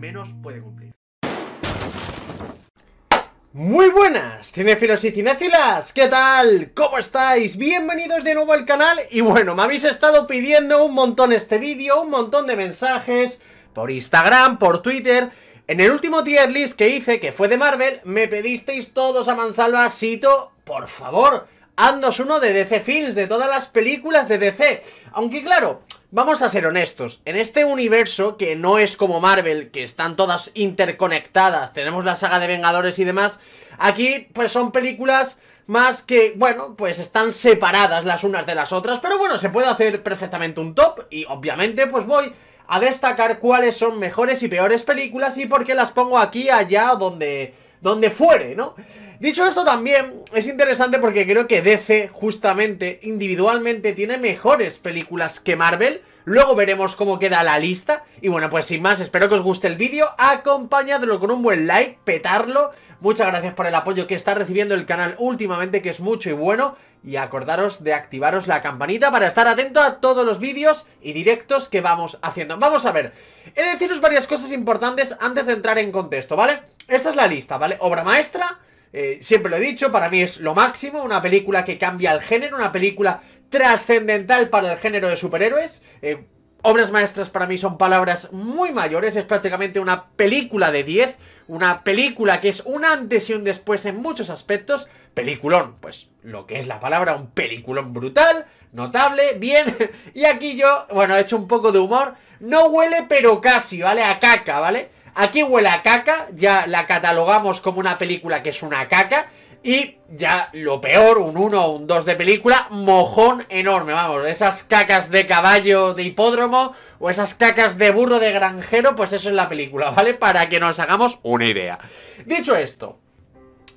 menos puede cumplir. Muy buenas, cinefilos y cinéfilas, ¿qué tal? ¿Cómo estáis? Bienvenidos de nuevo al canal y bueno, me habéis estado pidiendo un montón este vídeo, un montón de mensajes por Instagram, por Twitter... En el último tier list que hice, que fue de Marvel, me pedisteis todos a mansalva, Sito, por favor, haznos uno de DC Films, de todas las películas de DC. Aunque claro, Vamos a ser honestos, en este universo, que no es como Marvel, que están todas interconectadas, tenemos la saga de Vengadores y demás, aquí pues son películas más que, bueno, pues están separadas las unas de las otras, pero bueno, se puede hacer perfectamente un top y obviamente pues voy a destacar cuáles son mejores y peores películas y por qué las pongo aquí, allá, donde, donde fuere, ¿no? Dicho esto también es interesante porque creo que DC justamente individualmente tiene mejores películas que Marvel Luego veremos cómo queda la lista. Y bueno, pues sin más, espero que os guste el vídeo. Acompañadlo con un buen like, petarlo. Muchas gracias por el apoyo que está recibiendo el canal últimamente, que es mucho y bueno. Y acordaros de activaros la campanita para estar atento a todos los vídeos y directos que vamos haciendo. Vamos a ver, he de deciros varias cosas importantes antes de entrar en contexto, ¿vale? Esta es la lista, ¿vale? Obra maestra, eh, siempre lo he dicho, para mí es lo máximo, una película que cambia el género, una película trascendental para el género de superhéroes. Eh, obras maestras para mí son palabras muy mayores, es prácticamente una película de 10, una película que es un antes y un después en muchos aspectos. Peliculón, pues lo que es la palabra, un peliculón brutal, notable, bien. Y aquí yo, bueno, he hecho un poco de humor. No huele, pero casi, ¿vale? A caca, ¿vale? Aquí huele a caca, ya la catalogamos como una película que es una caca. Y ya lo peor, un 1 o un 2 de película, mojón enorme, vamos, esas cacas de caballo de hipódromo o esas cacas de burro de granjero, pues eso es la película, ¿vale? Para que nos hagamos una idea. Dicho esto,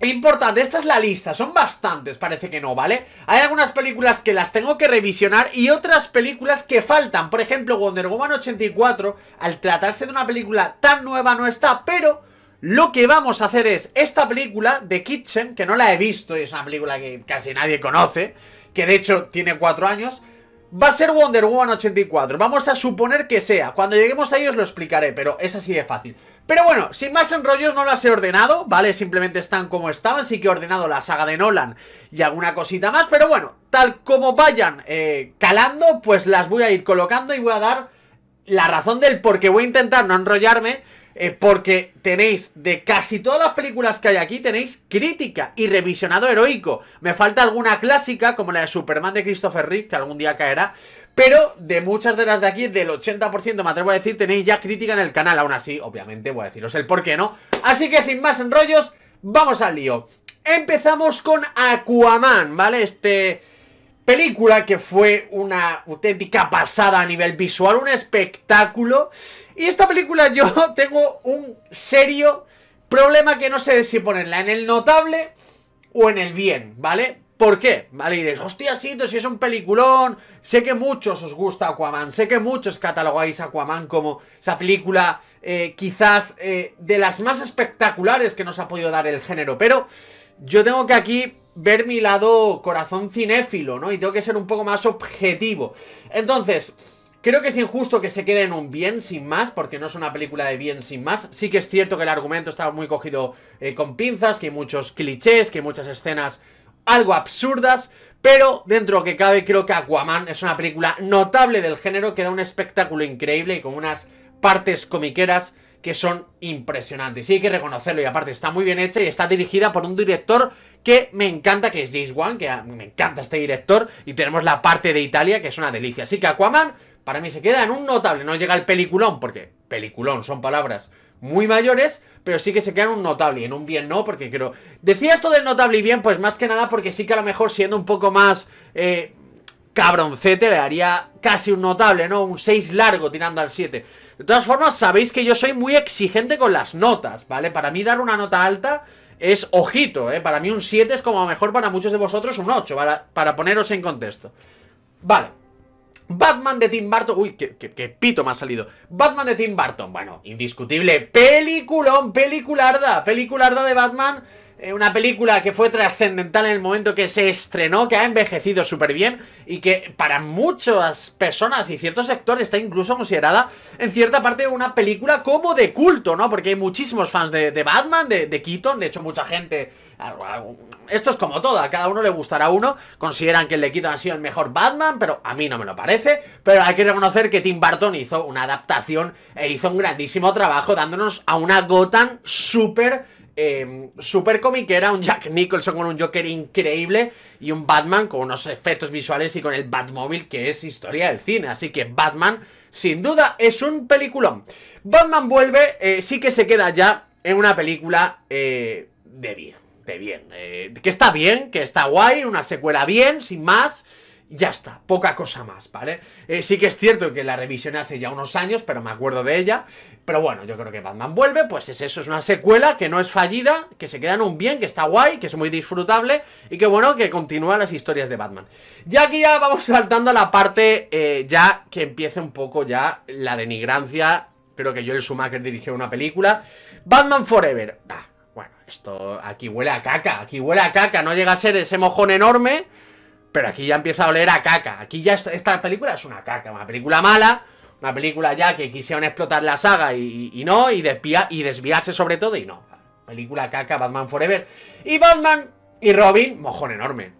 Importante, esta es la lista, son bastantes, parece que no, ¿vale? Hay algunas películas que las tengo que revisionar y otras películas que faltan. Por ejemplo, Wonder Woman 84, al tratarse de una película tan nueva no está, pero lo que vamos a hacer es esta película, de Kitchen, que no la he visto y es una película que casi nadie conoce, que de hecho tiene cuatro años, va a ser Wonder Woman 84. Vamos a suponer que sea. Cuando lleguemos ahí os lo explicaré, pero es así de fácil. Pero bueno, sin más enrollos no las he ordenado, ¿vale? Simplemente están como estaban, sí que he ordenado la saga de Nolan y alguna cosita más, pero bueno, tal como vayan eh, calando, pues las voy a ir colocando y voy a dar la razón del por qué voy a intentar no enrollarme eh, porque tenéis de casi todas las películas que hay aquí, tenéis crítica y revisionado heroico. Me falta alguna clásica, como la de Superman de Christopher Reeve, que algún día caerá. Pero de muchas de las de aquí, del 80% me atrevo a decir, tenéis ya crítica en el canal. Aún así, obviamente, voy a deciros el por qué no. Así que sin más enrollos, vamos al lío. Empezamos con Aquaman, ¿vale? Este Película que fue una auténtica pasada a nivel visual, un espectáculo. Y esta película yo tengo un serio problema que no sé si ponerla en el notable o en el bien, ¿vale? ¿Por qué? Vale, y diréis, hostia, si es un peliculón, sé que muchos os gusta Aquaman, sé que muchos catalogáis Aquaman como esa película eh, quizás eh, de las más espectaculares que nos ha podido dar el género, pero yo tengo que aquí ver mi lado corazón cinéfilo, ¿no? Y tengo que ser un poco más objetivo. Entonces, creo que es injusto que se quede en un bien sin más, porque no es una película de bien sin más. Sí que es cierto que el argumento estaba muy cogido eh, con pinzas, que hay muchos clichés, que hay muchas escenas algo absurdas, pero dentro que cabe creo que Aquaman es una película notable del género que da un espectáculo increíble y con unas partes comiqueras que son impresionantes. Y hay que reconocerlo y aparte está muy bien hecha y está dirigida por un director que me encanta, que es James Wan, que me encanta este director, y tenemos la parte de Italia, que es una delicia. Así que Aquaman, para mí se queda en un notable, no llega al peliculón, porque peliculón son palabras muy mayores, pero sí que se queda en un notable y en un bien no, porque creo... Decía esto del notable y bien, pues más que nada porque sí que a lo mejor siendo un poco más... Eh, cabroncete, le haría casi un notable, ¿no? Un 6 largo tirando al 7. De todas formas, sabéis que yo soy muy exigente con las notas, ¿vale? Para mí dar una nota alta es ojito, ¿eh? Para mí un 7 es como mejor para muchos de vosotros un 8, para, para poneros en contexto. Vale. Batman de Tim Burton. Uy, qué, qué, pito me ha salido. Batman de Tim Burton. Bueno, indiscutible. Peliculón, pelicularda. Pelicularda de Batman eh, una película que fue trascendental en el momento que se estrenó, que ha envejecido súper bien y que para muchas personas y ciertos sectores está incluso considerada en cierta parte una película como de culto, ¿no? Porque hay muchísimos fans de, Batman, de, Keaton, de hecho mucha gente... Esto es como todo, a cada uno le gustará uno, consideran que el de Keaton ha sido el mejor Batman, pero a mí no me lo parece, pero hay que reconocer que Tim Burton hizo una adaptación e hizo un grandísimo trabajo dándonos a una Gotham súper Em, super cómic era un Jack Nicholson con un Joker increíble y un Batman con unos efectos visuales y con el Batmóvil que es historia del cine. Así que Batman, sin duda, es un peliculón. Batman vuelve, eh, sí que se queda ya en una película eh, de bien, de bien. Eh, que está bien, que está guay, una secuela bien, sin más ya está, poca cosa más, ¿vale? Eh, sí que es cierto que la revisión hace ya unos años, pero me acuerdo de ella. Pero bueno, yo creo que Batman vuelve, pues es eso, es una secuela que no es fallida, que se queda en un bien, que está guay, que es muy disfrutable y que bueno, que continúa las historias de Batman. Y aquí ya vamos saltando a la parte eh, ya que empieza un poco ya la denigrancia. Creo que Joel Schumacher dirigió una película. Batman Forever. Ah, bueno, esto aquí huele a caca, aquí huele a caca, no llega a ser ese mojón enorme pero aquí ya empieza a oler a caca. Aquí ya esta, película es una caca, una película mala, una película ya que quisieron explotar la saga y, no, y, y desviarse sobre todo y no. Película caca, Batman Forever. Y Batman y Robin, mojón enorme.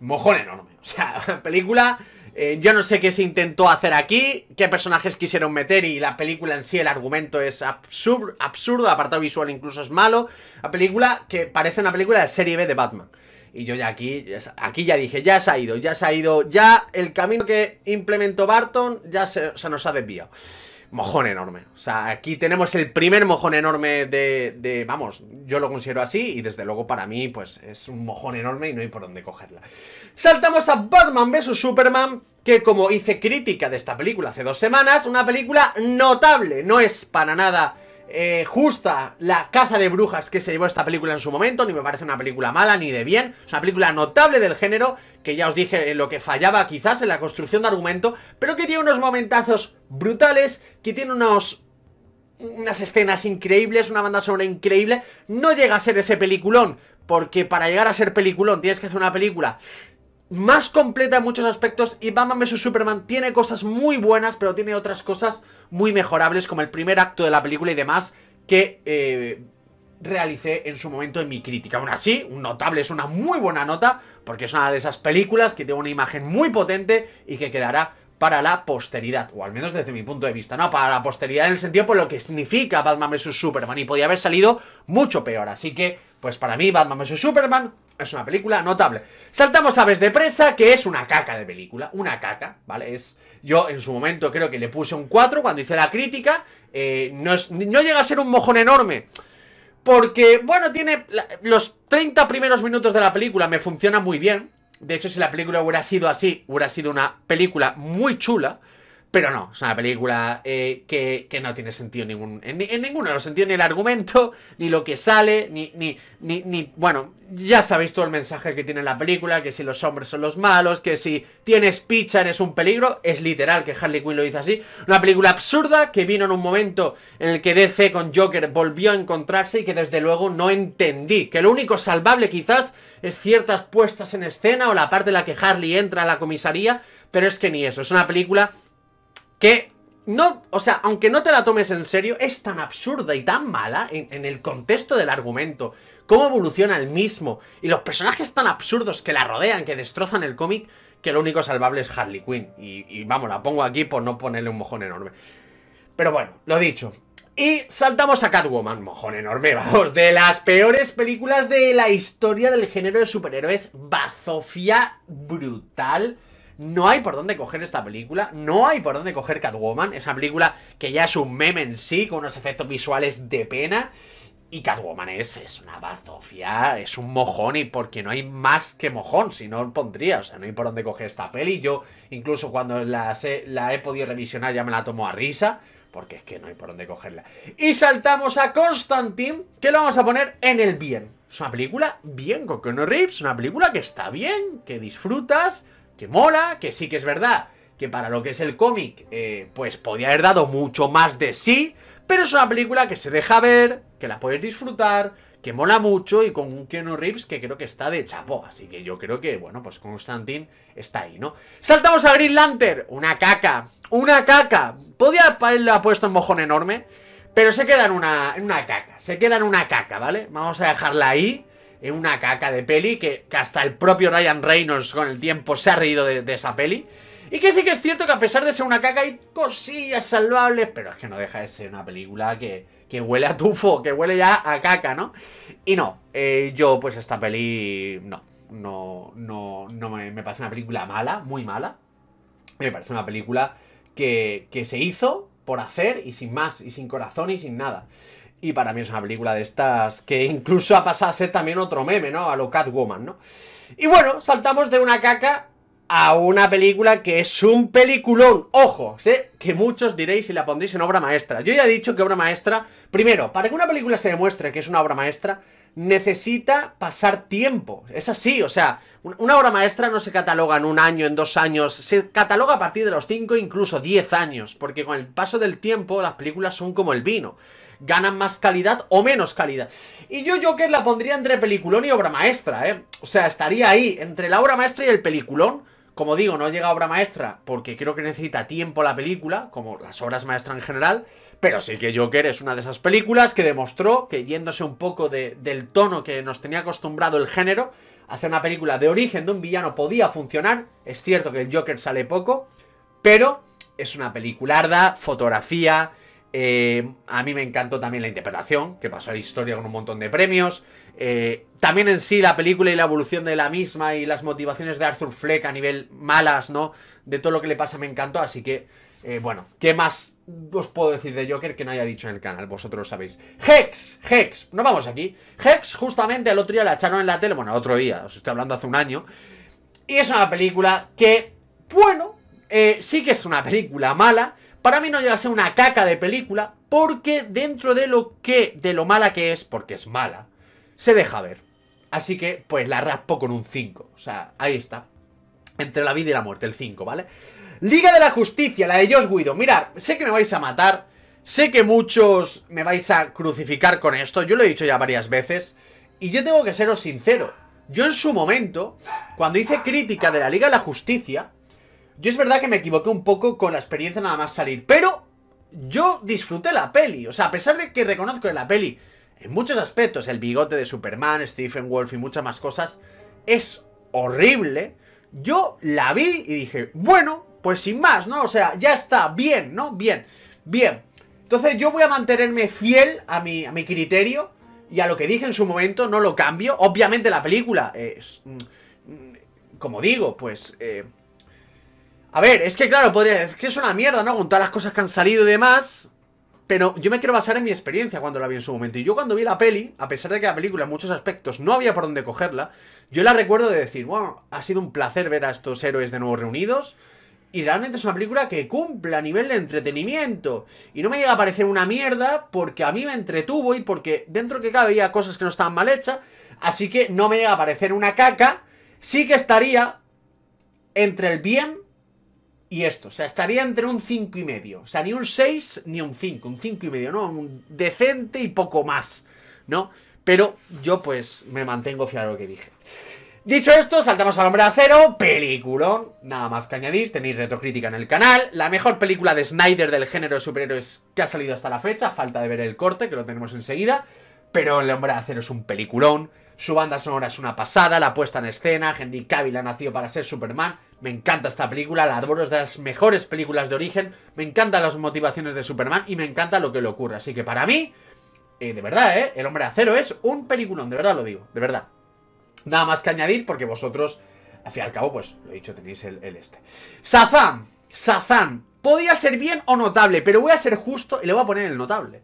Mojón enorme. O sea, película... Eh, yo no sé qué se intentó hacer aquí, qué personajes quisieron meter y la película en sí, el argumento es absurdo, absurdo, apartado visual incluso es malo. La película que parece una película de serie B de Batman. Y yo ya aquí, aquí ya dije, ya se ha ido, ya se ha ido, ya el camino que implementó Barton ya se, nos ha desviado. Mojón enorme. O sea, aquí tenemos el primer mojón enorme de, de, Vamos, yo lo considero así y desde luego para mí, pues es un mojón enorme y no hay por dónde cogerla. Saltamos a Batman vs. Superman, que como hice crítica de esta película hace dos semanas, una película notable. No es para nada eh, justa la caza de brujas que se llevó esta película en su momento, ni me parece una película mala ni de bien, es una película notable del género, que ya os dije en lo que fallaba quizás en la construcción de argumento, pero que tiene unos momentazos brutales, que tiene unos unas escenas increíbles, una banda sonora increíble, no llega a ser ese peliculón, porque para llegar a ser peliculón tienes que hacer una película más completa en muchos aspectos y Batman vs Superman tiene cosas muy buenas, pero tiene otras cosas muy mejorables, como el primer acto de la película y demás, que eh, realicé en su momento en mi crítica. Aún así, un notable es una muy buena nota, porque es una de esas películas que tiene una imagen muy potente y que quedará para la posteridad, o al menos desde mi punto de vista, ¿no? Para la posteridad en el sentido por lo que significa Batman vs. Superman, y podía haber salido mucho peor, así que, pues para mí Batman vs. Superman es una película notable. Saltamos a Aves de Presa, que es una caca de película, una caca, ¿vale? Es, yo en su momento creo que le puse un 4 cuando hice la crítica, eh, no, llega a ser un mojón enorme, porque, bueno, tiene los 30 primeros minutos de la película, me funciona muy bien, de hecho, si la película hubiera sido así, hubiera sido una película muy chula, pero no, es una película eh, que, no tiene sentido ningún, en, ninguno no los sentidos, ni el argumento, ni lo que sale, ni, ni, ni, ni, Bueno, ya sabéis todo el mensaje que tiene la película, que si los hombres son los malos, que si tienes pichar eres un peligro, es literal que Harley Quinn lo dice así. Una película absurda que vino en un momento en el que DC con Joker volvió a encontrarse y que desde luego no entendí. Que lo único salvable quizás es ciertas puestas en escena o la parte en la que Harley entra a la comisaría, pero es que ni eso, es una película que no, o sea, aunque no te la tomes en serio, es tan absurda y tan mala en, el contexto del argumento, cómo evoluciona el mismo y los personajes tan absurdos que la rodean, que destrozan el cómic, que lo único salvable es Harley Quinn. Y, y vamos, la pongo aquí por no ponerle un mojón enorme. Pero bueno, lo dicho, y saltamos a Catwoman, mojón enorme, vamos, de las peores películas de la historia del género de superhéroes, bazofia brutal, no hay por dónde coger esta película, no hay por dónde coger Catwoman. Esa película que ya es un meme en sí, con unos efectos visuales de pena. Y Catwoman es, es una bazofia, es un mojón, y porque no hay más que mojón, si no pondría, o sea, no hay por dónde coger esta peli. Yo, incluso cuando la he, la podido revisionar, ya me la tomo a risa, porque es que no hay por dónde cogerla. Y saltamos a Constantine, que lo vamos a poner en el bien. Es una película bien con no una película que está bien, que disfrutas, que mola, que sí que es verdad, que para lo que es el cómic, eh, pues podía haber dado mucho más de sí, pero es una película que se deja ver, que la puedes disfrutar, que mola mucho y con un Keanu Reeves que creo que está de chapo. Así que yo creo que, bueno, pues Constantine está ahí, ¿no? Saltamos a Green Lantern. Una caca. Una caca. Podía haberle puesto en mojón enorme, pero se queda una, en una caca. Se queda en una caca, ¿vale? Vamos a dejarla ahí en una caca de peli que, hasta el propio Ryan Reynolds con el tiempo se ha reído de, esa peli. Y que sí que es cierto que a pesar de ser una caca hay cosillas salvables, pero es que no deja de ser una película que, huele a tufo, que huele ya a caca, ¿no? Y no, eh, yo pues esta peli no, no, no, no me, me, parece una película mala, muy mala. Me parece una película que, que se hizo por hacer y sin más, y sin corazón y sin nada. Y para mí es una película de estas que incluso ha pasado a ser también otro meme, ¿no? A lo Catwoman, ¿no? Y bueno, saltamos de una caca a una película que es un peliculón. Ojo, sé que muchos diréis y la pondréis en obra maestra. Yo ya he dicho que obra maestra, primero, para que una película se demuestre que es una obra maestra, necesita pasar tiempo. Es así, o sea, una obra maestra no se cataloga en un año, en dos años, se cataloga a partir de los cinco, incluso diez años, porque con el paso del tiempo las películas son como el vino, ganan más calidad o menos calidad. Y yo Joker la pondría entre peliculón y obra maestra, ¿eh? O sea, estaría ahí, entre la obra maestra y el peliculón. Como digo, no llega a obra maestra porque creo que necesita tiempo la película, como las obras maestras en general, pero sí que Joker es una de esas películas que demostró que yéndose un poco del tono que nos tenía acostumbrado el género, hacer una película de origen de un villano podía funcionar. Es cierto que el Joker sale poco, pero es una arda, fotografía. Eh, a mí me encantó también la interpretación, que pasó a la historia con un montón de premios. Eh, también en sí la película y la evolución de la misma y las motivaciones de Arthur Fleck a nivel malas, ¿no? De todo lo que le pasa me encantó, así que, eh, bueno, ¿qué más os puedo decir de Joker que no haya dicho en el canal? Vosotros lo sabéis. Hex, Hex, no vamos aquí. Hex justamente al otro día la echaron en la tele, bueno, otro día, os estoy hablando hace un año. Y es una película que, bueno, eh, sí que es una película mala. Para mí no llega a ser una caca de película, porque dentro de lo que, de lo mala que es, porque es mala, se deja ver. Así que, pues la raspo con un 5. O sea, ahí está. Entre la vida y la muerte, el 5, ¿vale? Liga de la Justicia, la de Josh Guido. Mirad, sé que me vais a matar. Sé que muchos me vais a crucificar con esto. Yo lo he dicho ya varias veces. Y yo tengo que seros sincero. Yo en su momento, cuando hice crítica de la Liga de la Justicia, yo es verdad que me equivoqué un poco con la experiencia nada más salir. Pero yo disfruté la peli. O sea, a pesar de que reconozco que la peli, en muchos aspectos, el bigote de Superman, Stephen Wolf y muchas más cosas, es horrible. Yo la vi y dije, bueno, pues sin más, ¿no? O sea, ya está, bien, ¿no? Bien, bien. Entonces yo voy a mantenerme fiel a mi, criterio y a lo que dije en su momento, no lo cambio. Obviamente la película es... Mm, como digo, pues... Eh, a ver, es que claro, podría decir que es una mierda, ¿no? Con todas las cosas que han salido y demás. Pero yo me quiero basar en mi experiencia cuando la vi en su momento. Y yo cuando vi la peli, a pesar de que la película en muchos aspectos no había por dónde cogerla, yo la recuerdo de decir, bueno, ha sido un placer ver a estos héroes de nuevo reunidos. Y realmente es una película que cumple a nivel de entretenimiento. Y no me llega a parecer una mierda porque a mí me entretuvo y porque dentro que cabe cosas que no estaban mal hechas. Así que no me llega a parecer una caca. Sí que estaría entre el bien y esto. O sea, estaría entre un 5 y medio. O sea, ni un 6 ni un 5. Un 5 y medio, ¿no? Un decente y poco más, ¿no? Pero yo pues me mantengo fiel a lo que dije. Dicho esto, saltamos al hombre de acero, peliculón, nada más que añadir, tenéis retrocrítica en el canal, la mejor película de Snyder del género de superhéroes que ha salido hasta la fecha, falta de ver el corte, que lo tenemos enseguida, pero el hombre de acero es un peliculón, su banda sonora es una pasada, la puesta en escena, Henry Cavill ha nacido para ser Superman, me encanta esta película, la adoro, es de las mejores películas de origen, me encantan las motivaciones de Superman y me encanta lo que le ocurre, así que para mí, eh, de verdad, eh, el hombre de acero es un peliculón, de verdad lo digo, de verdad. Nada más que añadir, porque vosotros, al fin y al cabo, pues lo he dicho, tenéis el, este. Sazam, Sazan. podía ser bien o notable, pero voy a ser justo y le voy a poner el notable.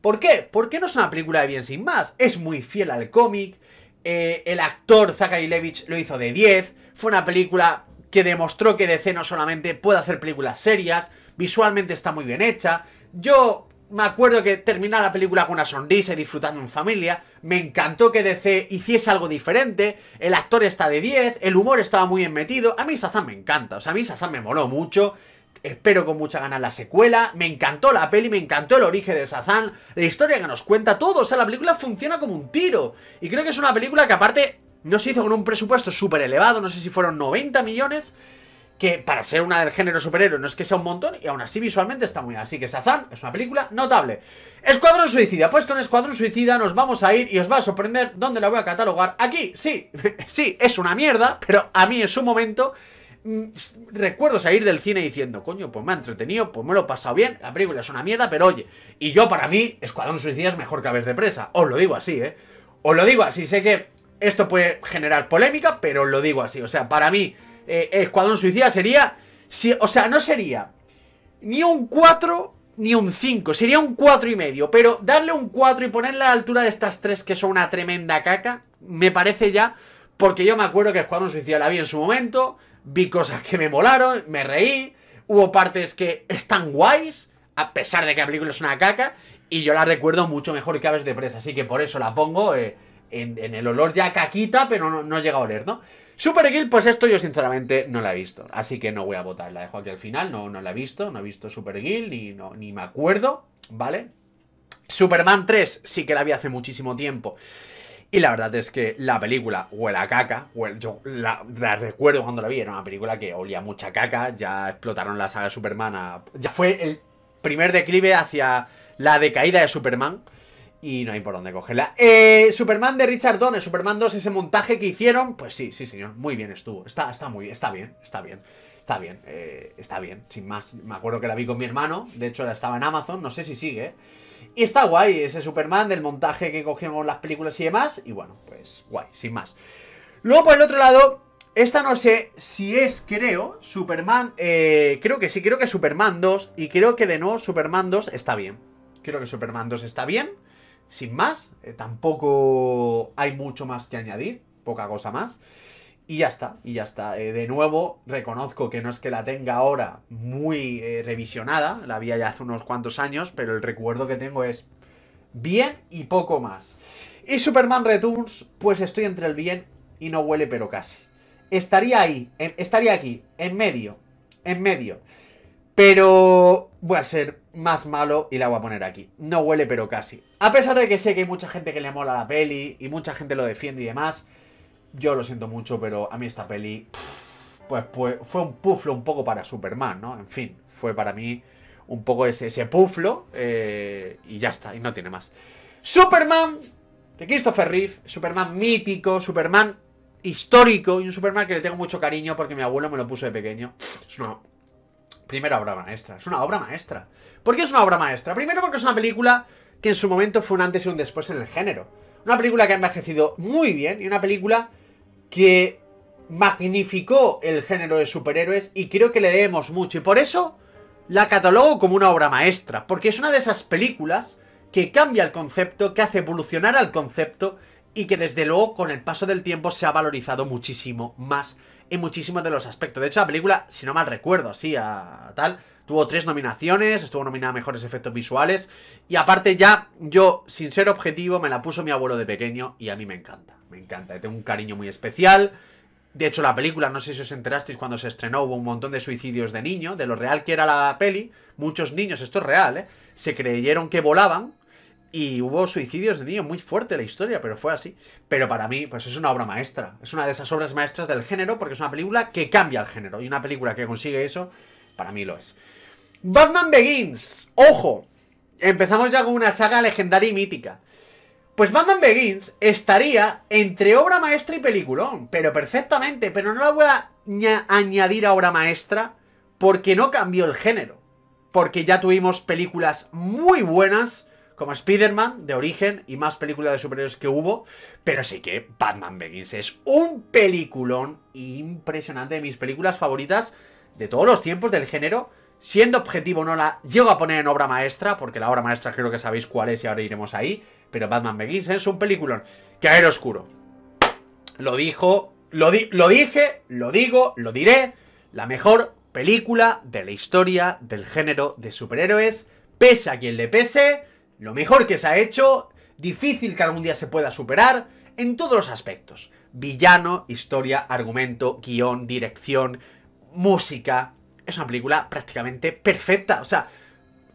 ¿Por qué? Porque no es una película de bien sin más. Es muy fiel al cómic. Eh, el actor Zachary Levich lo hizo de 10. Fue una película que demostró que DC no solamente puede hacer películas serias. Visualmente está muy bien hecha. Yo me acuerdo que termina la película con una sonrisa y disfrutando en familia. Me encantó que DC hiciese algo diferente. El actor está de 10, el humor estaba muy bien metido. A mí Shazam me encanta, o sea, a mí Shazam me moló mucho. Espero con mucha ganas la secuela. Me encantó la peli, me encantó el origen de Shazam, la historia que nos cuenta todo. O sea, la película funciona como un tiro. Y creo que es una película que aparte no se hizo con un presupuesto súper elevado, no sé si fueron 90 millones que para ser una del género superhéroe no es que sea un montón y aún así visualmente está muy bien. Así que Shazam es una película notable. Escuadrón Suicida. Pues con Escuadrón Suicida nos vamos a ir y os va a sorprender dónde la voy a catalogar. Aquí, sí, sí, es una mierda, pero a mí en su momento mm, recuerdo salir del cine diciendo, coño, pues me ha entretenido, pues me lo he pasado bien, la película es una mierda, pero oye, y yo para mí, Escuadrón Suicida es mejor que Aves de Presa, os lo digo así, ¿eh? Os lo digo así, sé que esto puede generar polémica, pero os lo digo así, o sea, para mí, eh, Escuadrón Suicida sería... o sea, no sería ni un 4 ni un 5, sería un 4 y medio, pero darle un 4 y ponerle a la altura de estas tres que son una tremenda caca, me parece ya, porque yo me acuerdo que Escuadrón Suicida la vi en su momento, vi cosas que me molaron, me reí, hubo partes que están guays, a pesar de que la película es una caca, y yo la recuerdo mucho mejor que Aves de Presa, así que por eso la pongo... Eh, en, el olor ya caquita, pero no, llega a oler, ¿no? Supergill, pues esto yo sinceramente no la he visto, así que no voy a votar, la dejo aquí al final, no, no la he visto, no he visto Supergill ni, no, ni me acuerdo, ¿vale? Superman 3 sí que la vi hace muchísimo tiempo. Y la verdad es que la película huele a caca. yo la, recuerdo cuando la vi, era una película que olía mucha caca. Ya explotaron la saga Superman. ya fue el primer declive hacia la decaída de Superman. Y no hay por dónde cogerla. Eh, Superman de Richard Donner, Superman 2, ese montaje que hicieron, pues sí, sí, señor, muy bien estuvo. Está, está muy está bien, está bien. Está bien, eh, está bien, sin más. Me acuerdo que la vi con mi hermano, de hecho la estaba en Amazon, no sé si sigue. Y está guay ese Superman del montaje que cogimos las películas y demás, y bueno, pues guay, sin más. Luego por el otro lado, esta no sé si es, creo, Superman, eh, creo que sí, creo que Superman 2, y creo que de nuevo Superman 2 está bien. Creo que Superman 2 está bien. Sin más, eh, tampoco hay mucho más que añadir, poca cosa más. Y ya está, y ya está. Eh, de nuevo, reconozco que no es que la tenga ahora muy eh, revisionada, la había ya hace unos cuantos años, pero el recuerdo que tengo es bien y poco más. Y Superman Returns, pues estoy entre el bien y no huele, pero casi. Estaría ahí, estaría aquí, en medio, en medio. Pero voy a ser más malo y la voy a poner aquí. No huele, pero casi. A pesar de que sé que hay mucha gente que le mola la peli y mucha gente lo defiende y demás, yo lo siento mucho, pero a mí esta peli, pues, pues fue un puflo un poco para Superman, ¿no? En fin, fue para mí un poco ese, ese puflo eh, y ya está, y no tiene más. Superman de Christopher Reeve, Superman mítico, Superman histórico y un Superman que le tengo mucho cariño porque mi abuelo me lo puso de pequeño. Es una primera obra maestra. Es una obra maestra. ¿Por qué es una obra maestra? Primero porque es una película que en su momento fue un antes y un después en el género. Una película que ha envejecido muy bien y una película que magnificó el género de superhéroes y creo que le debemos mucho. Y por eso la catalogo como una obra maestra, porque es una de esas películas que cambia el concepto, que hace evolucionar al concepto y que desde luego con el paso del tiempo se ha valorizado muchísimo más en muchísimos de los aspectos. De hecho, la película, si no mal recuerdo, así a, tal, tuvo tres nominaciones, estuvo nominada a mejores efectos visuales. Y aparte, ya, yo, sin ser objetivo, me la puso mi abuelo de pequeño y a mí me encanta. Me encanta, tengo un cariño muy especial. De hecho, la película, no sé si os enterasteis cuando se estrenó, hubo un montón de suicidios de niño, de lo real que era la peli. Muchos niños, esto es real, ¿eh? se creyeron que volaban y hubo suicidios de niños muy fuerte la historia, pero fue así. Pero para mí, pues es una obra maestra. Es una de esas obras maestras del género, porque es una película que cambia el género. Y una película que consigue eso, para mí lo es. Batman Begins. Ojo. Empezamos ya con una saga legendaria y mítica. Pues Batman Begins estaría entre obra maestra y peliculón, pero perfectamente, pero no la voy a añadir a obra maestra porque no cambió el género. Porque ya tuvimos películas muy buenas como Spider-Man de origen y más películas de superhéroes que hubo, pero sí que Batman Begins es un peliculón impresionante de mis películas favoritas de todos los tiempos del género. Siendo objetivo no la llego a poner en obra maestra, porque la obra maestra creo que sabéis cuál es y ahora iremos ahí, pero Batman Begins es un peliculón que era oscuro. Lo dijo, lo, lo dije, lo digo, lo diré, la mejor película de la historia del género de superhéroes, pese a quien le pese, lo mejor que se ha hecho, difícil que algún día se pueda superar, en todos los aspectos. Villano, historia, argumento, guión, dirección, música. Es una película prácticamente perfecta, o sea,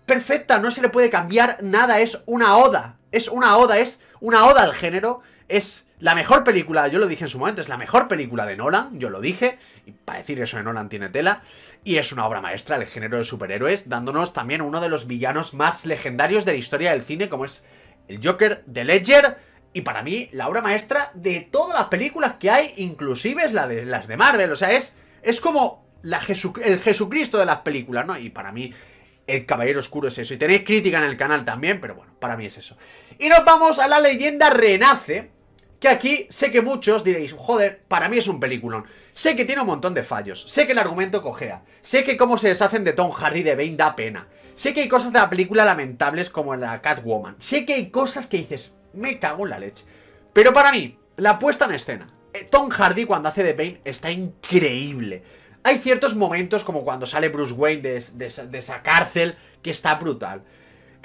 perfecta, no se le puede cambiar nada, es una oda. Es una oda, es una oda al género, es la mejor película, yo lo dije en su momento, es la mejor película de Nolan, yo lo dije, y para decir eso de Nolan tiene tela, y es una obra maestra del género de superhéroes, dándonos también uno de los villanos más legendarios de la historia del cine, como es el Joker de Ledger, y para mí la obra maestra de todas las películas que hay, inclusive es la de las de Marvel, o sea, es, es como el Jesucristo de las películas, ¿no? Y para mí el Caballero Oscuro es eso. Y tenéis crítica en el canal también, pero bueno, para mí es eso. Y nos vamos a la leyenda Renace, que aquí sé que muchos diréis, joder, para mí es un peliculón. Sé que tiene un montón de fallos, sé que el argumento cojea, sé que cómo se deshacen de Tom Hardy de Bane da pena, sé que hay cosas de la película lamentables como la Catwoman, sé que hay cosas que dices, me cago en la leche. Pero para mí, la puesta en escena, eh, Tom Hardy cuando hace de Bane está increíble. Hay ciertos momentos como cuando sale Bruce Wayne de esa cárcel que está brutal.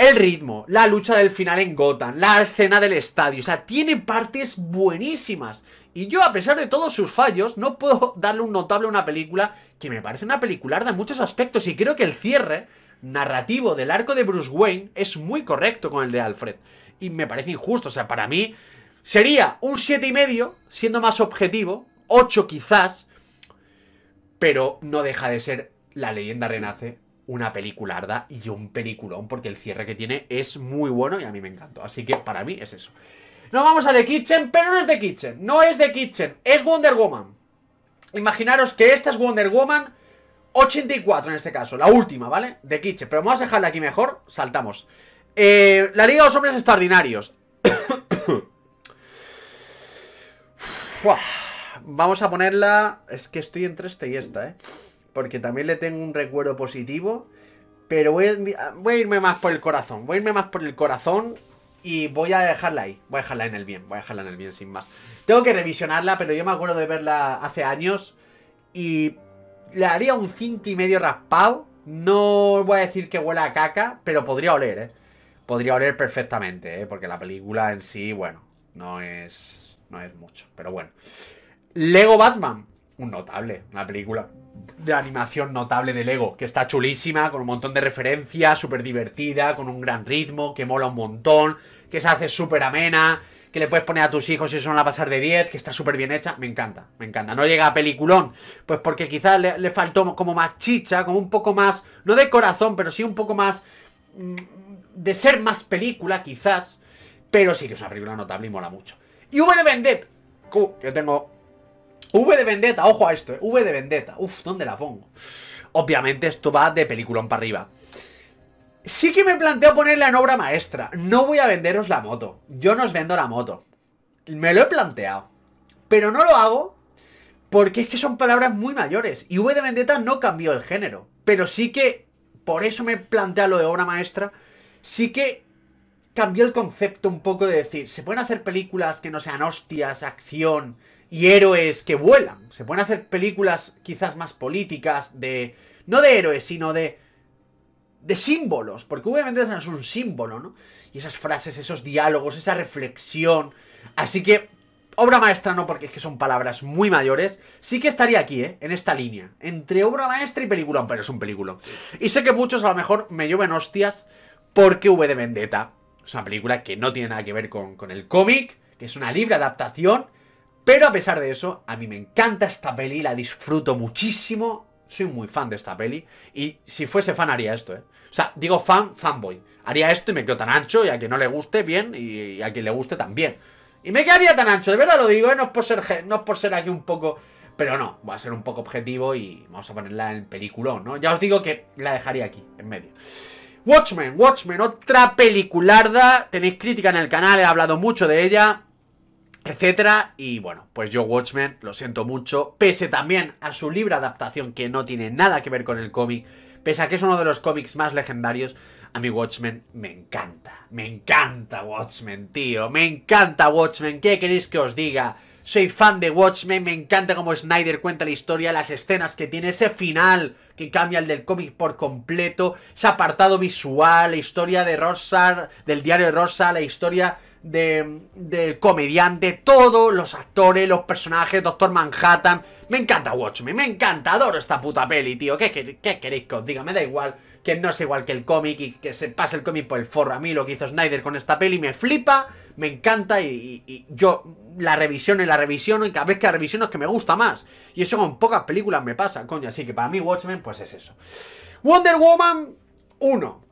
El ritmo, la lucha del final en Gotham, la escena del estadio, o sea, tiene partes buenísimas. Y yo, a pesar de todos sus fallos, no puedo darle un notable a una película que me parece una pelicular de muchos aspectos y creo que el cierre narrativo del arco de Bruce Wayne es muy correcto con el de Alfred. Y me parece injusto, o sea, para mí sería un 7,5, siendo más objetivo, 8 quizás, pero no deja de ser la leyenda renace una pelicularda y un peliculón, porque el cierre que tiene es muy bueno y a mí me encantó. Así que para mí es eso. no vamos a The Kitchen, pero no es The Kitchen. No es The Kitchen, es Wonder Woman. Imaginaros que esta es Wonder Woman 84 en este caso, la última, ¿vale? The Kitchen, pero vamos a dejarla aquí mejor, saltamos. Eh, la Liga de los Hombres Extraordinarios. vamos a ponerla... Es que estoy entre este y esta, ¿eh? porque también le tengo un recuerdo positivo, pero ah, voy a, irme más por el corazón, voy a irme más por el corazón y voy a dejarla ahí, voy a dejarla en el bien, voy a dejarla en el bien sin más. Tengo que revisionarla, pero yo me acuerdo de verla hace años y le haría un cinto y medio raspado. No voy a decir que huela a caca, pero podría oler, ¿eh? Podría oler perfectamente, ¿eh? Porque la película en sí, bueno, no es, no es mucho, pero bueno. Lego Batman un notable, una película de animación notable de Lego, que está chulísima, con un montón de referencias, súper divertida, con un gran ritmo, que mola un montón, que se hace súper amena, que le puedes poner a tus hijos y son a pasar de 10, que está súper bien hecha, me encanta, me encanta. No llega a peliculón, pues porque quizás le, faltó como más chicha, como un poco más, no de corazón, pero sí un poco más mm, de ser más película, quizás, pero sí que es una película notable y mola mucho. Y V de Vendetta, yo tengo V de Vendetta, ojo a esto, eh. V de Vendetta. Uf, ¿dónde la pongo? Obviamente esto va de peliculón para arriba. Sí que me planteo ponerla en obra maestra. No voy a venderos la moto. Yo no os vendo la moto. Me lo he planteado. Pero no lo hago porque es que son palabras muy mayores. Y V de Vendetta no cambió el género. Pero sí que, por eso me plantea lo de obra maestra, sí que cambió el concepto un poco de decir, se pueden hacer películas que no sean hostias, acción, y héroes que vuelan. Se pueden hacer películas quizás más políticas de... No de héroes, sino de... De símbolos, porque obviamente es un símbolo, ¿no? Y esas frases, esos diálogos, esa reflexión. Así que, obra maestra no, porque es que son palabras muy mayores. Sí que estaría aquí, ¿eh? En esta línea. Entre obra maestra y película, pero es un película. Y sé que muchos a lo mejor me lleven hostias porque V de Vendetta. Es una película que no tiene nada que ver con, con el cómic, que es una libre adaptación pero a pesar de eso, a mí me encanta esta peli, la disfruto muchísimo. Soy muy fan de esta peli. Y si fuese fan, haría esto, ¿eh? O sea, digo fan, fanboy. Haría esto y me quedo tan ancho. Y a quien no le guste, bien. Y a quien le guste, también. Y me quedaría tan ancho, de verdad lo digo, ¿eh? No es por ser, no por ser aquí un poco. Pero no, va a ser un poco objetivo y vamos a ponerla en peliculón, ¿no? Ya os digo que la dejaría aquí, en medio. Watchmen, Watchmen, otra pelicularda. Tenéis crítica en el canal, he hablado mucho de ella etcétera. Y bueno, pues yo Watchmen, lo siento mucho, pese también a su libre adaptación que no tiene nada que ver con el cómic, pese a que es uno de los cómics más legendarios, a mí Watchmen me encanta, me encanta Watchmen, tío, me encanta Watchmen, ¿qué queréis que os diga? Soy fan de Watchmen, me encanta cómo Snyder cuenta la historia, las escenas que tiene, ese final que cambia el del cómic por completo, ese apartado visual, la historia de Rosa, del diario de Rosa, la historia de, comediante, todos los actores, los personajes, Doctor Manhattan. Me encanta Watchmen, me encanta, adoro esta puta peli, tío. ¿Qué, queréis que os diga? Me da igual que no es igual que el cómic y que se pase el cómic por el forro. A mí lo que hizo Snyder con esta peli me flipa, me encanta y, yo la revisión y la revisiono y cada vez que la revisiono es que me gusta más. Y eso con pocas películas me pasa, coño. Así que para mí Watchmen pues es eso. Wonder Woman 1.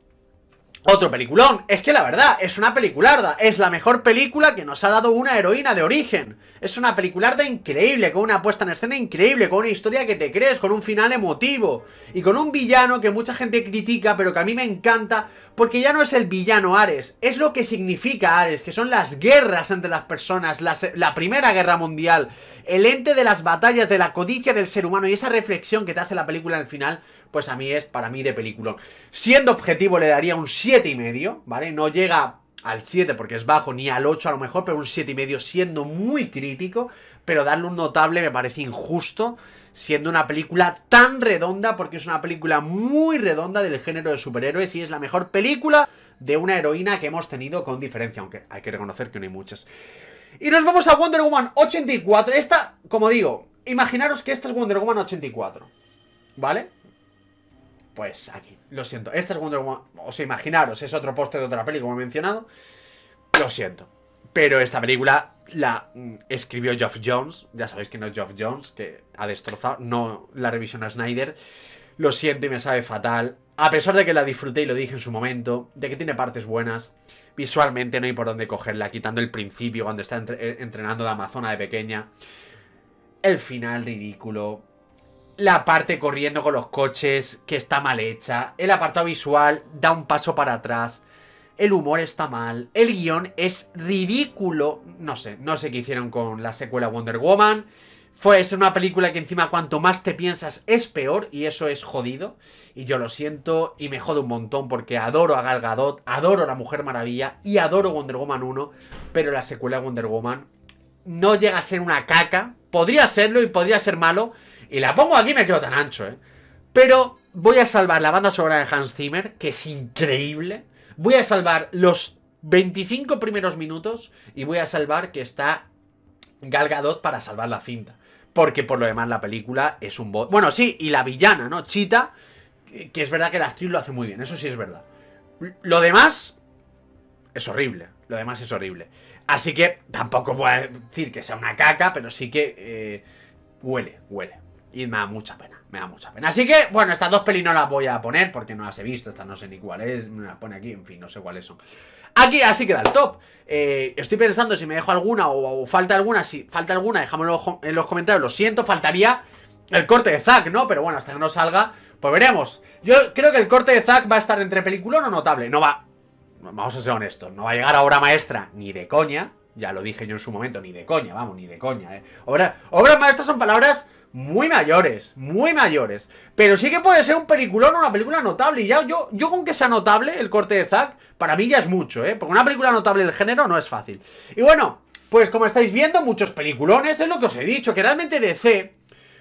Otro peliculón. Es que la verdad, es una pelicularda. Es la mejor película que nos ha dado una heroína de origen. Es una pelicularda increíble, con una puesta en escena increíble, con una historia que te crees, con un final emotivo. Y con un villano que mucha gente critica, pero que a mí me encanta, porque ya no es el villano Ares, es lo que significa Ares, que son las guerras entre las personas, la, la Primera Guerra Mundial, el ente de las batallas, de la codicia del ser humano, y esa reflexión que te hace la película al final pues a mí es para mí de película. Siendo objetivo le daría un 7,5, ¿vale? No llega al 7 porque es bajo, ni al 8 a lo mejor, pero un 7,5 siendo muy crítico, pero darle un notable me parece injusto, siendo una película tan redonda, porque es una película muy redonda del género de superhéroes y es la mejor película de una heroína que hemos tenido con diferencia, aunque hay que reconocer que no hay muchas. Y nos vamos a Wonder Woman 84, esta, como digo, imaginaros que esta es Wonder Woman 84, ¿vale? pues aquí. Lo siento. Este es Wonder O sea, imaginaros, es otro poste de otra película como he mencionado. Lo siento. Pero esta película la mm, escribió Geoff Jones. Ya sabéis que no es Geoff Jones, que ha destrozado. No la revisión a Snyder. Lo siento y me sabe fatal. A pesar de que la disfruté y lo dije en su momento, de que tiene partes buenas, visualmente no hay por dónde cogerla, quitando el principio cuando está eh, entrenando de Amazona de pequeña. El final ridículo, la parte corriendo con los coches, que está mal hecha, el apartado visual da un paso para atrás, el humor está mal, el guión es ridículo, no sé, no sé qué hicieron con la secuela Wonder Woman, fue es una película que encima cuanto más te piensas es peor y eso es jodido, y yo lo siento y me jodo un montón porque adoro a Gal Gadot, adoro a la Mujer Maravilla y adoro Wonder Woman 1, pero la secuela Wonder Woman no llega a ser una caca, podría serlo y podría ser malo, y la pongo aquí y me quedo tan ancho, ¿eh? Pero voy a salvar la banda sonora de Hans Zimmer, que es increíble. Voy a salvar los 25 primeros minutos y voy a salvar que está Galgadot para salvar la cinta. Porque por lo demás la película es un bot. Bueno, sí, y la villana, ¿no? Chita, que es verdad que la actriz lo hace muy bien, eso sí es verdad. Lo demás es horrible, lo demás es horrible. Así que tampoco voy a decir que sea una caca, pero sí que eh, huele, huele. Y me da mucha pena, me da mucha pena. Así que, bueno, estas dos pelis no las voy a poner porque no las he visto, estas no sé ni cuáles, me las pone aquí, en fin, no sé cuáles son. Aquí así queda el top. Eh, estoy pensando si me dejo alguna o, falta alguna, si falta alguna, dejámoslo en los comentarios, lo siento, faltaría el corte de Zack, ¿no? Pero bueno, hasta que no salga, pues veremos. Yo creo que el corte de Zack va a estar entre peliculón o notable, no va... Vamos a ser honestos, no va a llegar a obra maestra ni de coña, ya lo dije yo en su momento, ni de coña, vamos, ni de coña, ¿eh? Obra, obras maestras son palabras muy mayores, muy mayores. Pero sí que puede ser un peliculón una película notable. Y ya yo, yo con que sea notable el corte de Zack, para mí ya es mucho, ¿eh? Porque una película notable del género no es fácil. Y bueno, pues como estáis viendo, muchos peliculones, es lo que os he dicho, que realmente DC,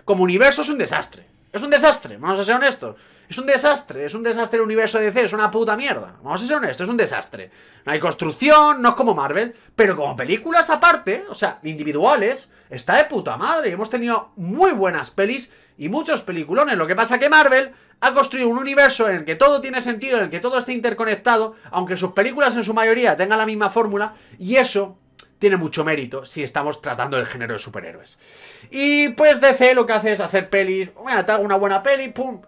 como universo, es un desastre. Es un desastre, vamos a ser honestos. Es un desastre, es un desastre el universo de DC, es una puta mierda. Vamos a ser honestos, es un desastre. No hay construcción, no es como Marvel, pero como películas aparte, o sea, individuales, está de puta madre. Hemos tenido muy buenas pelis y muchos peliculones. Lo que pasa que Marvel ha construido un universo en el que todo tiene sentido, en el que todo está interconectado, aunque sus películas en su mayoría tengan la misma fórmula, y eso tiene mucho mérito si estamos tratando del género de superhéroes. Y pues DC lo que hace es hacer pelis, bueno, te una buena peli, pum,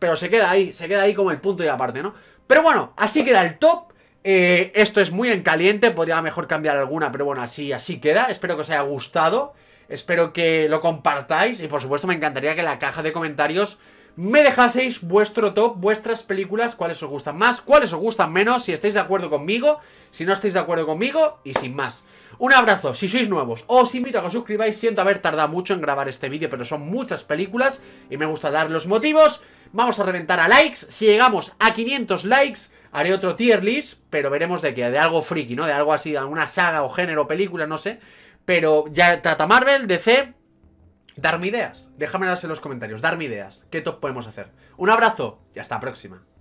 pero se queda ahí, se queda ahí como el punto y aparte, ¿no? Pero bueno, así queda el top eh, esto es muy en caliente, podría mejor cambiar alguna, pero bueno, así, así queda. Espero que os haya gustado, espero que lo compartáis y por supuesto me encantaría que en la caja de comentarios me dejaseis vuestro top, vuestras películas, cuáles os gustan más, cuáles os gustan menos, si estáis de acuerdo conmigo, si no estáis de acuerdo conmigo y sin más. Un abrazo, si sois nuevos, os invito a que os suscribáis, siento haber tardado mucho en grabar este vídeo, pero son muchas películas y me gusta dar los motivos. Vamos a reventar a likes, si llegamos a 500 likes Haré otro tier list, pero veremos de qué, de algo friki, ¿no? De algo así, de alguna saga o género, película, no sé. Pero ya trata Marvel, DC. Darme ideas. Déjamelas en los comentarios. Darme ideas. ¿Qué top podemos hacer? Un abrazo y hasta la próxima.